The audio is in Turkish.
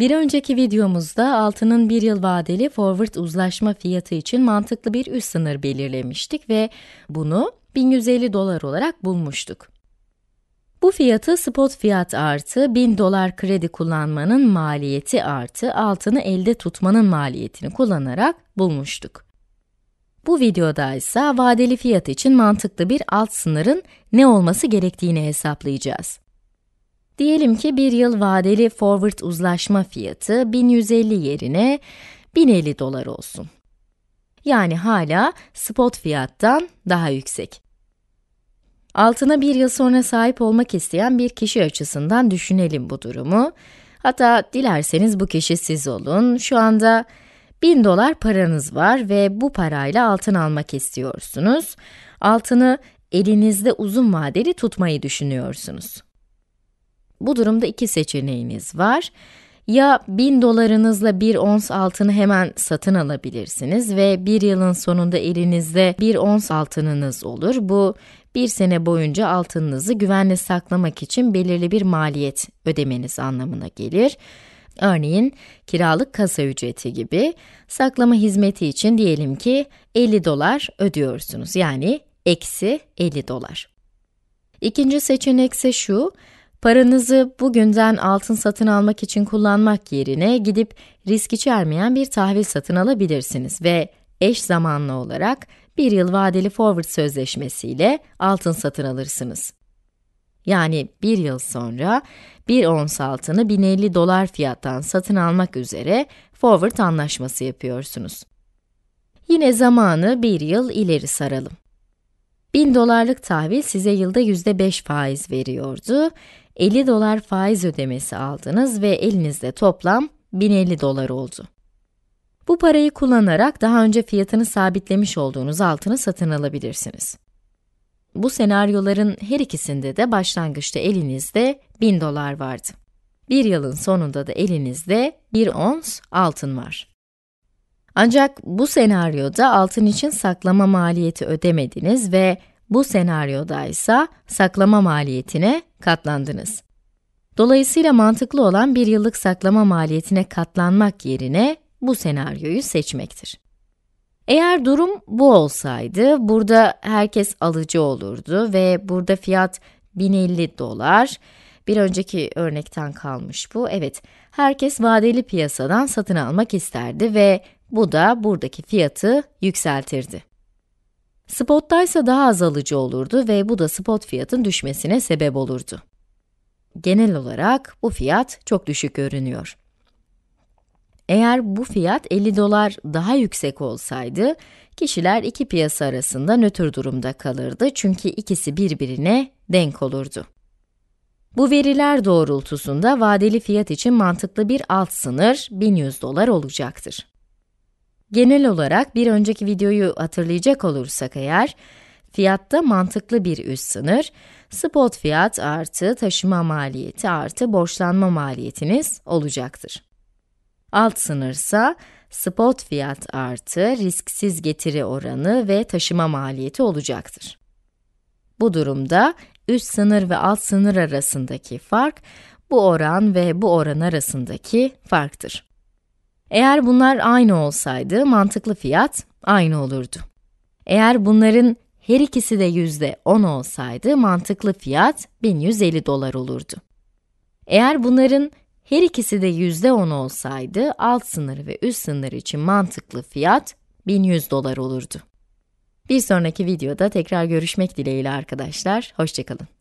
Bir önceki videomuzda altının bir yıl vadeli forward uzlaşma fiyatı için mantıklı bir üst sınır belirlemiştik ve bunu 1150 dolar olarak bulmuştuk. Bu fiyatı spot fiyat artı 1000 dolar kredi kullanmanın maliyeti artı altını elde tutmanın maliyetini kullanarak bulmuştuk. Bu videoda ise vadeli fiyat için mantıklı bir alt sınırın ne olması gerektiğini hesaplayacağız. Diyelim ki bir yıl vadeli forward uzlaşma fiyatı 1150 yerine 1050 dolar olsun. Yani hala spot fiyattan daha yüksek. Altına bir yıl sonra sahip olmak isteyen bir kişi açısından düşünelim bu durumu. Hatta dilerseniz bu kişi siz olun. Şu anda 1000 dolar paranız var ve bu parayla altın almak istiyorsunuz. Altını elinizde uzun vadeli tutmayı düşünüyorsunuz. Bu durumda iki seçeneğiniz var. Ya 1000 dolarınızla 1 ons altını hemen satın alabilirsiniz ve bir yılın sonunda elinizde 1 ons altınınız olur. Bu bir sene boyunca altınınızı güvenle saklamak için belirli bir maliyet ödemeniz anlamına gelir. Örneğin kiralık kasa ücreti gibi saklama hizmeti için diyelim ki 50 dolar ödüyorsunuz. Yani eksi 50 dolar. İkinci seçenek ise şu, Paranızı bugünden altın satın almak için kullanmak yerine gidip risk içermeyen bir tahvil satın alabilirsiniz ve eş zamanlı olarak bir yıl vadeli forward sözleşmesiyle altın satın alırsınız. Yani bir yıl sonra bir ons altını 1050 dolar fiyattan satın almak üzere forward anlaşması yapıyorsunuz. Yine zamanı bir yıl ileri saralım. 1000 dolarlık tahvil size yılda %5 faiz veriyordu. 50 dolar faiz ödemesi aldınız ve elinizde toplam 1050 dolar oldu. Bu parayı kullanarak daha önce fiyatını sabitlemiş olduğunuz altını satın alabilirsiniz. Bu senaryoların her ikisinde de başlangıçta elinizde 1000 dolar vardı. Bir yılın sonunda da elinizde 1 ons altın var. Ancak bu senaryoda altın için saklama maliyeti ödemediniz ve bu senaryoda ise saklama maliyetine katlandınız. Dolayısıyla mantıklı olan bir yıllık saklama maliyetine katlanmak yerine bu senaryoyu seçmektir. Eğer durum bu olsaydı, burada herkes alıcı olurdu ve burada fiyat 1050 dolar, bir önceki örnekten kalmış bu, evet, herkes vadeli piyasadan satın almak isterdi ve bu da buradaki fiyatı yükseltirdi. Spot'taysa daha az alıcı olurdu ve bu da spot fiyatın düşmesine sebep olurdu. Genel olarak bu fiyat çok düşük görünüyor. Eğer bu fiyat 50 dolar daha yüksek olsaydı, kişiler iki piyasa arasında nötr durumda kalırdı çünkü ikisi birbirine denk olurdu. Bu veriler doğrultusunda vadeli fiyat için mantıklı bir alt sınır 1100 dolar olacaktır. Genel olarak bir önceki videoyu hatırlayacak olursak eğer, fiyatta mantıklı bir üst sınır, spot fiyat artı taşıma maliyeti artı borçlanma maliyetiniz olacaktır. Alt sınırsa spot fiyat artı risksiz getiri oranı ve taşıma maliyeti olacaktır. Bu durumda üst sınır ve alt sınır arasındaki fark, bu oran ve bu oran arasındaki farktır. Eğer bunlar aynı olsaydı mantıklı fiyat aynı olurdu. Eğer bunların her ikisi de yüzde %10 olsaydı mantıklı fiyat 1150 dolar olurdu. Eğer bunların her ikisi de yüzde %10 olsaydı alt sınır ve üst sınır için mantıklı fiyat 1100 dolar olurdu. Bir sonraki videoda tekrar görüşmek dileğiyle arkadaşlar, hoşçakalın.